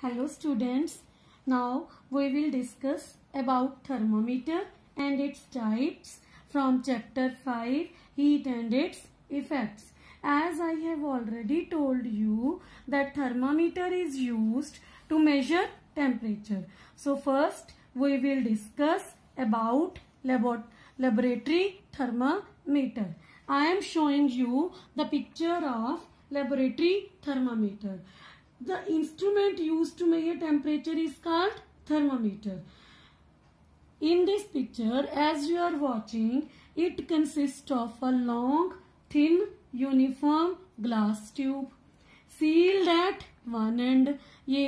Hello students. Now we will discuss about thermometer and its types from chapter 5 heat and its effects. As I have already told you that thermometer is used to measure temperature. So first we will discuss about laboratory thermometer. I am showing you the picture of laboratory thermometer. the instrument used to measure temperature is called thermometer in this picture as you are watching it consists of a long thin uniform glass tube sealed at one end ये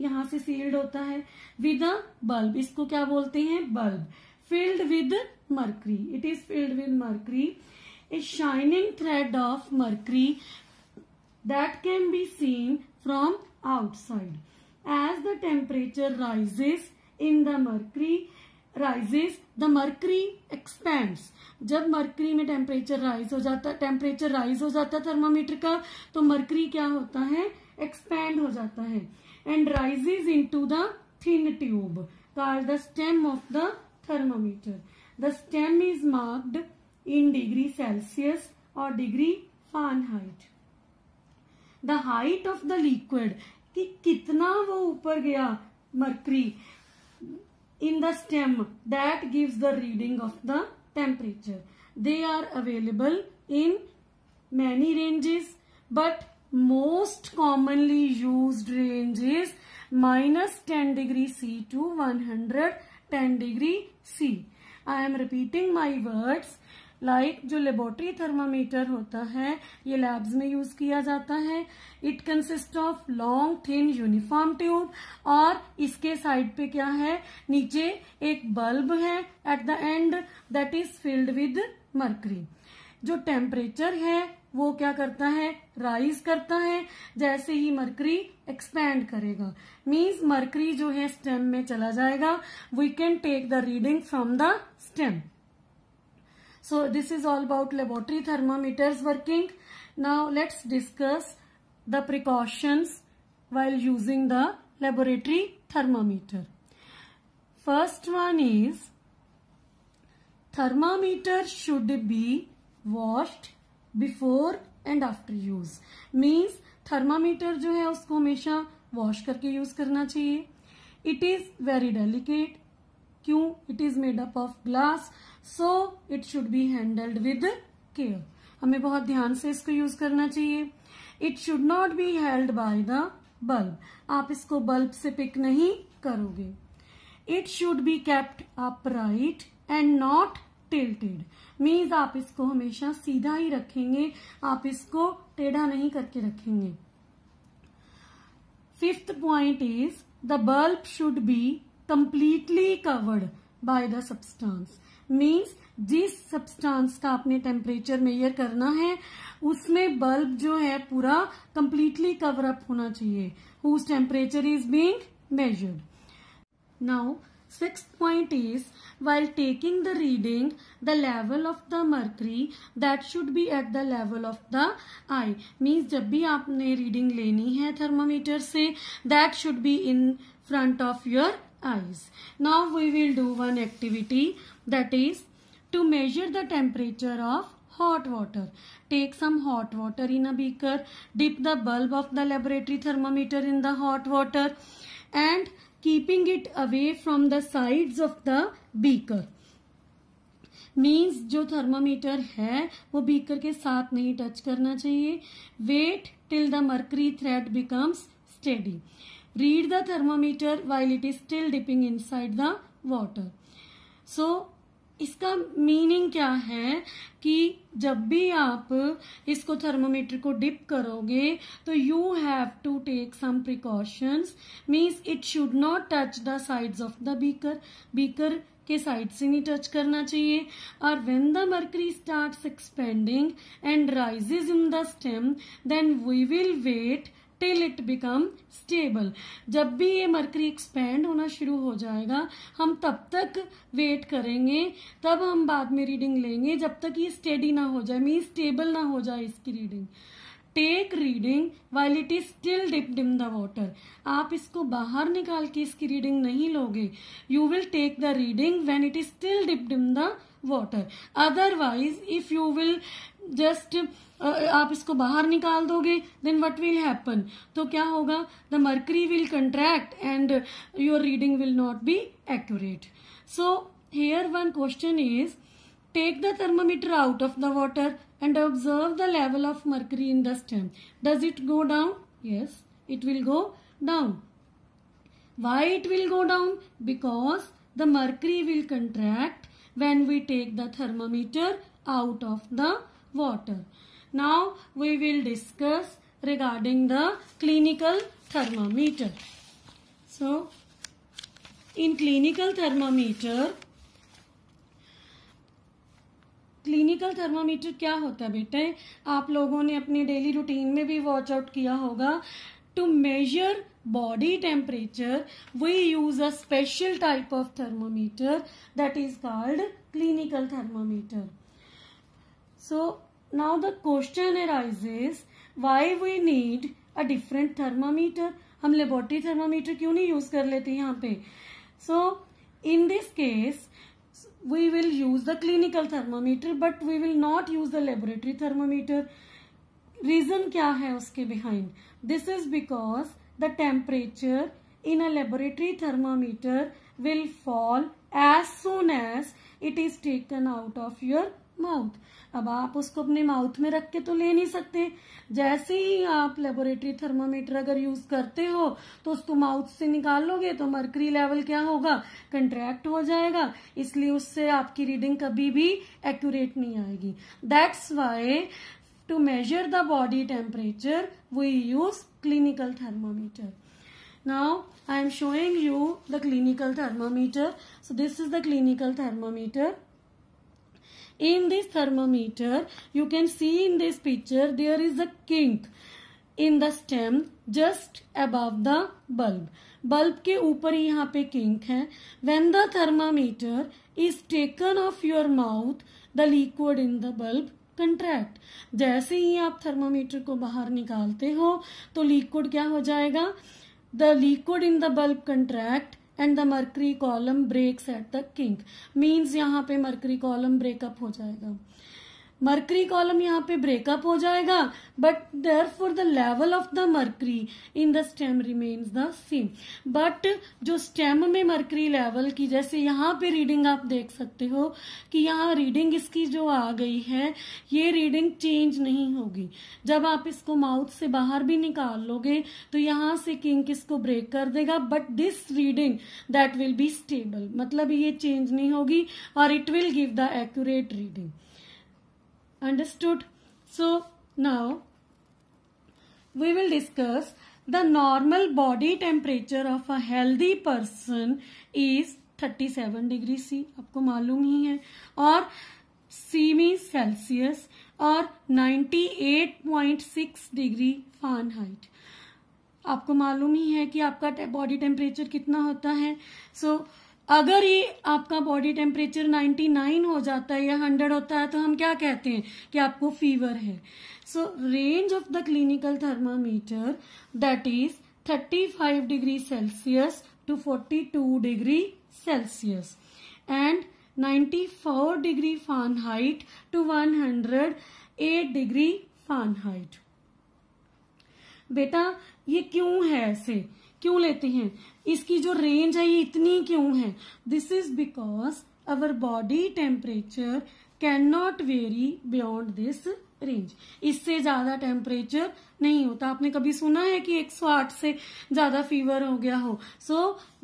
यहाँ से sealed होता है with a bulb इसको क्या बोलते हैं bulb filled with mercury it is filled with mercury a shining thread of mercury that can be seen from outside. As the temperature rises in the mercury, rises the mercury expands जब mercury में temperature rise हो जाता temperature rise हो जाता thermometer का तो mercury क्या होता है एक्सपैंड हो जाता है and rises to the thin tube car the stem of the thermometer the stem is marked in degree Celsius और degree Fahrenheit the height of the liquid कि कितना वो ऊपर गया mercury in the stem that gives the reading of the temperature they are available in many ranges but most commonly use ranges minus ten degree C to one hundred ten degree C I am repeating my words like like, जो laboratory thermometer होता है ये labs में use किया जाता है it consist of long thin uniform tube और इसके साइड पे क्या है नीचे एक बल्ब है at the end that is filled with mercury जो टेम्परेचर है वो क्या करता है राइज करता है जैसे ही मरकरी एक्सपैंड करेगा मींस मरकरी जो है स्टेम में चला जाएगा we can take the reading from the stem So this is all about laboratory thermometers working. Now let's discuss the precautions while using the laboratory thermometer. First one is thermometer should be washed before and after use means thermometer jo hai usko hamesha wash karke use karna chahiye it is very delicate क्यों it is made up of glass so it should be handled with care हमें बहुत ध्यान से इसको use करना चाहिए it should not be held by the bulb आप इसको बल्ब से पिक नहीं करोगे it should be kept upright and not tilted means आप इसको हमेशा सीधा ही रखेंगे आप इसको टेढ़ा नहीं करके रखेंगे fifth point is the bulb should be completely covered by the substance means जिस सब्सटेंस का आपने टेम्परेचर मेयर करना है उसमें बल्ब जो है पूरा कंप्लीटली कवर अप होना चाहिए whose temperature is being measured now Sixth point is, while taking the reading, the level of the mercury that should be at the level of the eye. Means जब भी आपने reading लेनी है thermometer से, that should be in front of your eyes. Now we will do one activity that is to measure the temperature of hot water. Take some hot water in a beaker, dip the bulb of the laboratory thermometer in the hot water and keeping it away from the sides of the beaker. Means जो thermometer है वो beaker के साथ नहीं touch करना चाहिए wait till the mercury thread becomes steady read the thermometer while it is still dipping inside the water so इसका meaning क्या है कि जब भी आप इसको थर्मोमीटर को डिप करोगे तो you have to take some precautions means it should not touch the sides of the beaker beaker के साइड से नहीं टच करना चाहिए और when the mercury starts expanding and rises in the stem then we will wait till it become stable जब भी ये mercury expand होना शुरू हो जाएगा हम तब तक वेट करेंगे तब हम बाद में रीडिंग लेंगे जब तक ये स्टेडी ना हो जाए मीन स्टेबल ना हो जाए इसकी reading take reading while it is still dipped in the water आप इसको बाहर निकाल के इसकी रीडिंग नहीं लोगे you will take the reading when it is still dipped in the water otherwise if you will just आप इसको बाहर निकाल दोगे देन वट विल हैपन तो क्या होगा the mercury will contract and your reading will not be accurate so here one question is take the thermometer out of the water and observe the level of mercury in the stem does it go down yes it will go down why it will go down because the mercury will contract when we take the thermometer out of the water now we will discuss regarding the clinical thermometer so in clinical thermometer clinical thermometer क्या होता है बेटे आप लोगों ने अपने daily routine में भी वॉच आउट किया होगा to measure body temperature we use a special type of thermometer that is called clinical thermometer so now the question arises why we need a different thermometer हम laboratory thermometer क्यों नहीं use कर लेते यहाँ पे so in this case we will use the clinical thermometer but we will not use the laboratory thermometer reason क्या है उसके behind this is because the temperature in a laboratory thermometer will fall as soon as it is taken out of your mouth अब आप उसको अपने mouth में रख के तो ले नहीं सकते जैसे ही आप लेबोरेटरी थर्मामीटर अगर यूज करते हो तो उसको माउथ से निकालोगे तो मर्करी लेवल क्या होगा कंट्रैक्ट हो जाएगा इसलिए उससे आपकी रीडिंग कभी भी एक्यूरेट नहीं आएगी that's why to measure the body temperature we use clinical thermometer now i am showing you the clinical thermometer so this is the clinical thermometer in this thermometer you can see in this picture there is a kink in the stem just above the bulb bulb ke upar hi yahan pe kink hai when the thermometer is taken off your mouth the liquid in the bulb contract जैसे ही आप thermometer को बाहर निकालते हो तो liquid क्या हो जाएगा the liquid in the bulb contract and the mercury column breaks at the kink means यहाँ पे मर्करी कॉलम ब्रेकअप हो जाएगा मर्करी कॉलम यहाँ पे ब्रेकअप हो जाएगा but therefore the level of the mercury in the stem remains the same but जो stem में मर्करी लेवल की जैसे यहाँ पे रीडिंग आप देख सकते हो कि यहाँ रीडिंग इसकी जो आ गई है ये रीडिंग चेंज नहीं होगी जब आप इसको माउथ से बाहर भी निकाल लोगे तो यहाँ से किंक इसको ब्रेक कर देगा but this reading that will be stable मतलब ये चेंज नहीं होगी और it will give the accurate reading understood so now we will discuss the normal body temperature of a healthy person is 37 degree C aapko malum hi hai aur C means celsius aur 98.6 degree fahrenheit आपको मालूम ही है कि आपका body temperature कितना होता है सो so, अगर ये आपका बॉडी टेम्परेचर 99 हो जाता है या 100 होता है तो हम क्या कहते हैं कि आपको फीवर है so range of the clinical thermometer that is 35 degree Celsius to 42 degree Celsius and 94 degree Fahrenheit to 108 degree Fahrenheit बेटा ये क्यों है ऐसे क्यों लेते हैं इसकी जो रेंज है ये इतनी क्यों है this is because our body temperature can not very beyond this range इससे ज्यादा टेम्परेचर नहीं होता आपने कभी सुना है कि 108 से ज्यादा फीवर हो गया हो so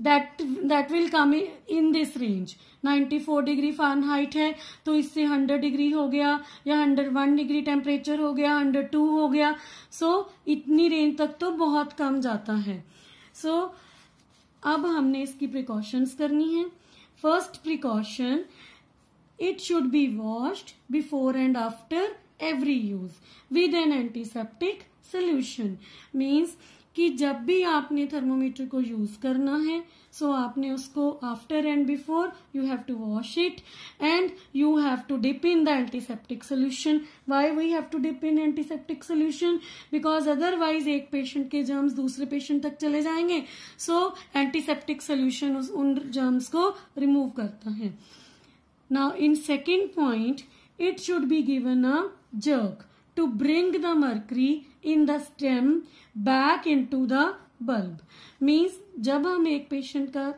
that that will come in this range 94 degree Fahrenheit है तो इससे 100 डिग्री हो गया या 101 डिग्री टेम्परेचर हो गया 102 हो गया सो so, इतनी रेंज तक तो बहुत कम जाता है सो so, अब हमने इसकी प्रिकॉशंस करनी है first precaution it should be washed before and after every use with an antiseptic solution means कि जब भी आपने थर्मोमीटर को यूज करना है सो so आपने उसको after and before you have to wash it and you have to dip in the antiseptic solution why we have to dip in antiseptic solution because otherwise एक पेशेंट के germs दूसरे patient तक चले जाएंगे so antiseptic solution उन germs को remove करता है now in second point it should be given a jerk to bring the mercury in the stem back into the bulb means जब हम एक patient का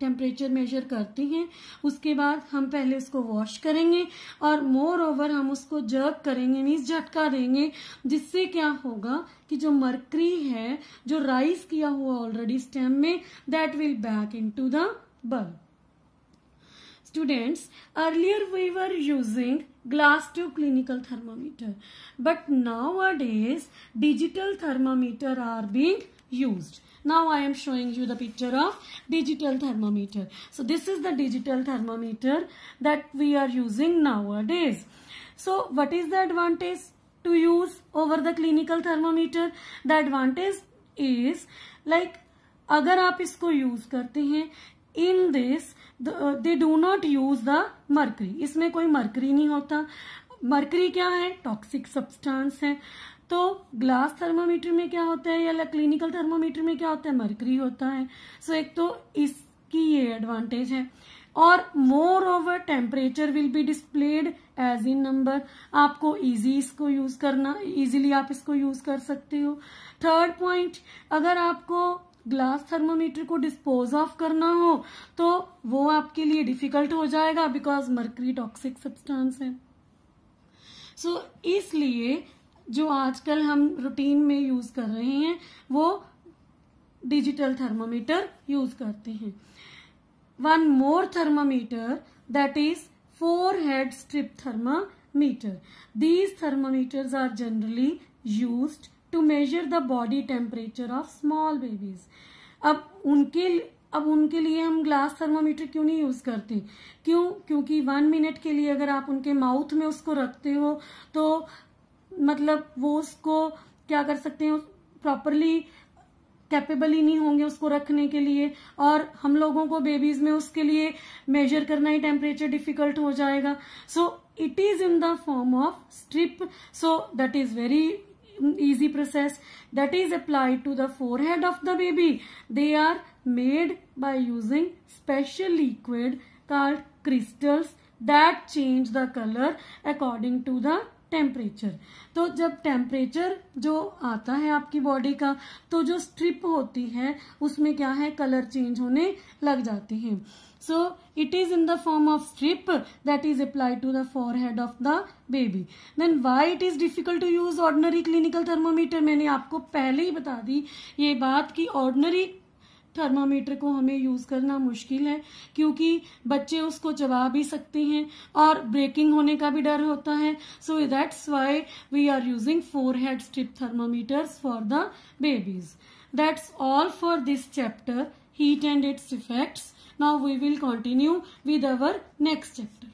टेम्परेचर मेजर करते हैं उसके बाद हम पहले उसको वॉश करेंगे और मोर ओवर हम उसको जर्क करेंगे मीन्स झटका देंगे जिससे क्या होगा कि जो मरकरी है जो राइस किया हुआ ऑलरेडी स्टेम में that will back into the bulb students earlier we were using glass tube clinical thermometer but nowadays digital thermometer are being used now i am showing you the picture of digital thermometer so this is the digital thermometer that we are using nowadays so what is the advantage to use over the clinical thermometer the advantage is like agar aap isko use karte hain in this they do not use the mercury इसमें कोई mercury नहीं होता mercury क्या है toxic substance है तो glass thermometer में क्या होता है या क्लिनिकल थर्मोमीटर में क्या होता है मर्करी होता है सो so, एक तो इसकी ये एडवांटेज है और more over temperature will be displayed as in number आपको इजी इसको यूज करना इजीली आप इसको यूज कर सकते हो थर्ड पॉइंट अगर आपको ग्लास थर्मोमीटर को डिस्पोज ऑफ करना हो तो वो आपके लिए डिफिकल्ट हो जाएगा बिकॉज मर्करी टॉक्सिक सब्सटेंस है सो so, इसलिए जो आजकल हम रूटीन में यूज कर रहे हैं वो डिजिटल थर्मोमीटर यूज करते हैं one more thermometer is forehead strip thermometer these thermometers are generally used to measure the body temperature of small babies अब उनके अब उनके लिए हम ग्लास थर्मोमीटर क्यों नहीं यूज करते क्यों क्योंकि वन मिनट के लिए अगर आप उनके माउथ में उसको रखते हो तो मतलब वो उसको क्या कर सकते हैं प्रॉपरली कैपेबल ही नहीं होंगे उसको रखने के लिए और हम लोगों को बेबीज में उसके लिए मेजर करना ही टेम्परेचर डिफिकल्ट हो जाएगा so it is in the form of strip so that is very easy process that is applied to the forehead of the baby. They are made by using special liquid called crystals that change the color according to the temperature तो जब temperature जो आता है आपकी body का तो जो strip होती है उसमें क्या है कलर चेंज होने लग जाते हैं So it is in the form of strip that is applied to the forehead of the baby. Then why it is difficult to use ordinary clinical thermometer? मैंने आपको पहले ही बता दी ये बात कि ordinary थर्मामीटर को हमें यूज करना मुश्किल है क्योंकि बच्चे उसको चबा भी सकते हैं और ब्रेकिंग होने का भी डर होता है so that's why we are using forehead strip thermometers for the babies that's all for this chapter heat and its effects Now we will continue with our next chapter.